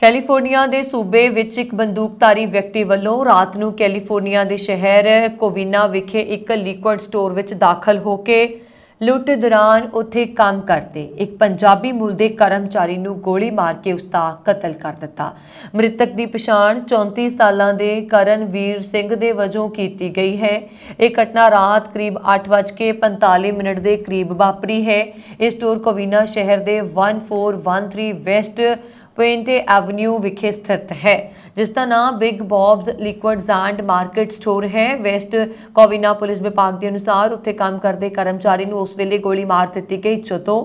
California ਦੇ ਸੂਬੇ ਵਿੱਚ ਇੱਕ ਬੰਦੂਕਧਾਰੀ ਵਿਅਕਤੀ ਵੱਲੋਂ ਰਾਤ ਨੂੰ ਕੈਲੀਫੋਰਨੀਆ ਦੇ ਸ਼ਹਿਰ ਕੋਵਿਨਾ ਵਿਖੇ ਇੱਕ ਲਿਕਵਿਡ ਸਟੋਰ ਵਿੱਚ ਦਾਖਲ ਹੋ ਕੇ ਲੁੱਟ ਦੌਰਾਨ ਉੱਥੇ ਕੰਮ ਕਰਦੇ ਇੱਕ ਪੰਜਾਬੀ ਮੂਲ ਦੇ ਕਰਮਚਾਰੀ ਨੂੰ ਗੋਲੀ ਮਾਰ ਕੇ ਉਸ ਦਾ ਕਤਲ ਕਰ ਦਿੱਤਾ ਮ੍ਰਿਤਕ ਦੀ ਪਛਾਣ 34 ਸਾਲਾਂ ਦੇ ਕਰਨਵੀਰ ਸਿੰਘ ਦੇ ਵਜੋਂ ਕੀਤੀ ਗਈ ਹੈ ਇਹ ਘਟਨਾ ਰਾਤ ਕਰੀਬ 8:45 ਮਿੰਟ ਦੇ ਕਰੀਬ ਵਾਪਰੀ ਹੈ ਇਹ ਸਟੋਰ ਕੋਵਿਨਾ ਸ਼ਹਿਰ ਦੇ 1413 ਵੈਸਟ ਪੁਇੰਟੇ ਐਵਨਿਊ ਵਿਖੇ ਸਥਿਤ ਹੈ ਜਿਸ ਦਾ ਨਾਮ Big Bob's Liquid and Market Store ਹੈ ਵੈਸਟ ਕੋਵਿਨਾ ਪੁਲਿਸ ਵਿਭਾਗ ਦੇ ਅਨੁਸਾਰ ਉੱਥੇ ਕੰਮ ਕਰਦੇ ਕਰਮਚਾਰੀ ਨੂੰ ਉਸ ਵੇਲੇ ਗੋਲੀ ਮਾਰ ਦਿੱਤੀ ਗਈ ਜਦੋਂ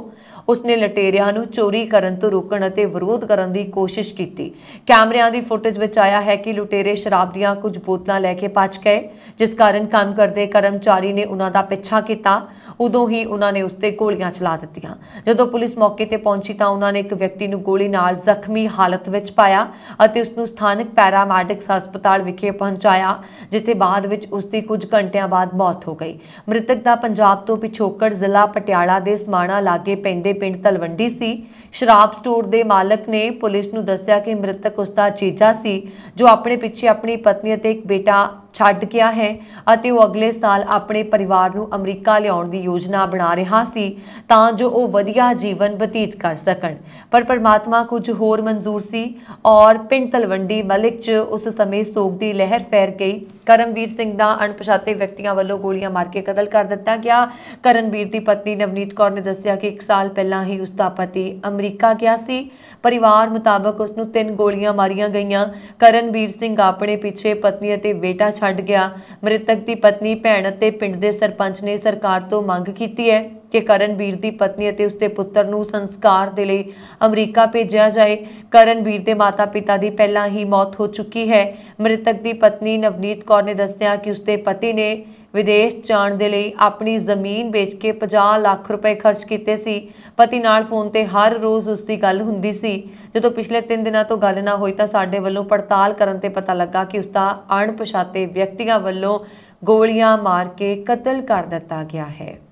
ਉਸਨੇ ਲਟੇਰੀਆਂ ਨੂੰ ਚੋਰੀ ਕਰਨ ਤੋਂ ਰੋਕਣ ਅਤੇ ਵਿਰੋਧ ਕਰਨ ਦੀ ਕੋਸ਼ਿਸ਼ ਕੀਤੀ ਕੈਮਰਿਆਂ ਦੀ ਫੁਟੇਜ ਵਿੱਚ ਆਇਆ ਹੈ ਕਿ ਲੁਟੇਰੇ ਸ਼ਰਾਬ ਦੀਆਂ ਕੁਝ ਬੋਤਲਾਂ ਲੈ ਕੇ ਭੱਜ ਗਏ ਜਿਸ ਕਾਰਨ ਕੰਮ ਕਰਦੇ ਕਰਮਚਾਰੀ ਨੇ ਉਹਨਾਂ ਦਾ ਪਿੱਛਾ ਕੀਤਾ ਉਦੋਂ ਹੀ ਉਹਨਾਂ ਨੇ ਉਸਤੇ ਗੋਲੀਆਂ ਚਲਾ ਦਿੱਤੀਆਂ ਜਦੋਂ ਪੁਲਿਸ ਮੌਕੇ ਤੇ ਪਹੁੰਚੀ ਤਾਂ ਉਹਨਾਂ ਨੇ ਇੱਕ ਵਿਅਕਤੀ ਨੂੰ ਗੋਲੀ ਨਾਲ ਜ਼ਖਮੀ ਹਾਲਤ ਵਿੱਚ ਪਾਇਆ ਅਤੇ ਉਸ ਨੂੰ ਸਥਾਨਕ ਪੈਰਾਮੈਡਿਕਸ ਹਸਪਤਾਲ ਵਿਖੇ ਪਹੁੰਚਾਇਆ ਜਿੱਥੇ ਬਾਅਦ ਵਿੱਚ ਉਸ ਦੀ ਕੁਝ ਘੰਟਿਆਂ ਬਾਅਦ ਮੌਤ ਹੋ ਗਈ ਮ੍ਰਿਤਕ ਦਾ ਪੰਜਾਬ ਤੋਂ ਪਿਛੋਕੜ ਜ਼ਿਲ੍ਹਾ ਪਟਿਆਲਾ ਦੇ ਸਮਾਣਾ ਲਾਗੇ ਪੈਂਦੇ ਪਿੰਡ ਤਲਵੰਡੀ ਸੀ ਸ਼ਰਾਬ ਸਟੋਰ ਦੇ ਮਾਲਕ ਨੇ ਪੁਲਿਸ ਨੂੰ ਦੱਸਿਆ ਕਿ ਮ੍ਰਿਤਕ ਉਸ ਦਾ ਚੀਜਾ ਸੀ ਜੋ ਆਪਣੇ ਪਿੱਛੇ ਆਪਣੀ ਪਤਨੀ ਅਤੇ ਇੱਕ ਬੇਟਾ ਛੱਡ ਗਿਆ ਹੈ ਅਤੇ ਉਹ ਅਗਲੇ ਸਾਲ ਆਪਣੇ ਪਰਿਵਾਰ ਨੂੰ ਅਮਰੀਕਾ ਲਿਆਉਣ ਦੀ ਯੋਜਨਾ ਬਣਾ ਰਿਹਾ ਸੀ ਤਾਂ ਜੋ ਉਹ ਵਧੀਆ ਜੀਵਨ ਬਤੀਤ ਕਰ ਸਕਣ ਪਰ ਪਰਮਾਤਮਾ ਕੁਝ ਹੋਰ ਮਨਜ਼ੂਰ ਸੀ ਔਰ ਪਿੰਡ ਤਲਵੰਡੀ ਮਲਿਕ 'ਚ ਉਸ ਸਮੇਂ ਸੋਗ ਦੀ ਲਹਿਰ ਫੈਰ ਗਈ ਕਰਮਵੀਰ ਸਿੰਘ ਦਾ ਅਣਪਛਾਤੇ ਵਿਅਕਤੀਆਂ ਵੱਲੋਂ ਗੋਲੀਆਂ ਮਾਰ ਕੇ ਕਤਲ ਕਰ ਦਿੱਤਾ ਗਿਆ ਕਰਨਵੀਰ ਦੀ ਪਤਨੀ ਨਵਨੀਤ ਕੌਰ ਨੇ ਦੱਸਿਆ ਕਿ 1 ਸਾਲ ਪਹਿਲਾਂ ਹੀ ਉਸ ਦਾ ਪਤੀ ਅਮਰੀਕਾ ਗਿਆ ਸੀ ਪਰਿਵਾਰ ਮੁਤਾਬਕ ਉਸ ਨੂੰ ਤਿੰਨ ਗੋਲੀਆਂ ਮਾਰੀਆਂ ਗਈਆਂ ਕਰਨਵੀਰ ਸਿੰਘ ਆਪਣੇ ਪਿੱਛੇ ਪਤਨੀ ਅਤੇ ਬੇਟਾ ਛੱਡ ਗਿਆ ਮ੍ਰਿਤਕ ਦੀ ਪਤਨੀ ਭੈਣ ਅਤੇ ਪਿੰਡ ਦੇ ਸਰਪੰਚ ਨੇ ਸਰਕਾਰ ਤੋਂ ਮੰਗ ਕੀਤੀ ਹੈ ਕਿ ਕਰਨਵੀਰ ਦੀ ਪਤਨੀ ਅਤੇ ਉਸਦੇ ਪੁੱਤਰ ਨੂੰ ਸੰਸਕਾਰ ਦੇ ਲਈ ਅਮਰੀਕਾ ਭੇਜਿਆ ਜਾਏ ਕਰਨਵੀਰ ਦੇ ਮਾਤਾ-ਪਿਤਾ ਦੀ ਪਹਿਲਾਂ ਹੀ ਮੌਤ ਹੋ ਚੁੱਕੀ ਹੈ ਮ੍ਰਿਤਕ ਦੀ ਪਤਨੀ ਨਵਨੀਤ ਕੌਰ ਨੇ ਦੱਸਿਆ ਕਿ ਉਸਦੇ ਪਤੀ ਨੇ ਵਿਦੇਸ਼ ਜਾਣ ਦੇ ਲਈ ਆਪਣੀ ਜ਼ਮੀਨ ਵੇਚ ਕੇ 50 ਲੱਖ ਰੁਪਏ ਖਰਚ ਕੀਤੇ ਸੀ ਪਤੀ ਨਾਲ ਫੋਨ ਤੇ ਹਰ ਰੋਜ਼ ਉਸ ਦੀ ਗੱਲ ਹੁੰਦੀ ਸੀ ਜਦੋਂ ਪਿਛਲੇ 3 ਦਿਨਾਂ ਤੋਂ ਗੱਲ ਨਾ ਹੋਈ ਤਾਂ ਸਾਡੇ ਵੱਲੋਂ ਪੜਤਾਲ ਕਰਨ ਤੇ ਪਤਾ ਲੱਗਾ ਕਿ ਉਸ ਦਾ ਅਣਪਛਾਤੇ ਵਿਅਕਤੀਆਂ ਵੱਲੋਂ ਗੋਲੀਆਂ ਮਾਰ ਕੇ ਕਤਲ ਕਰ ਦਿੱਤਾ ਗਿਆ ਹੈ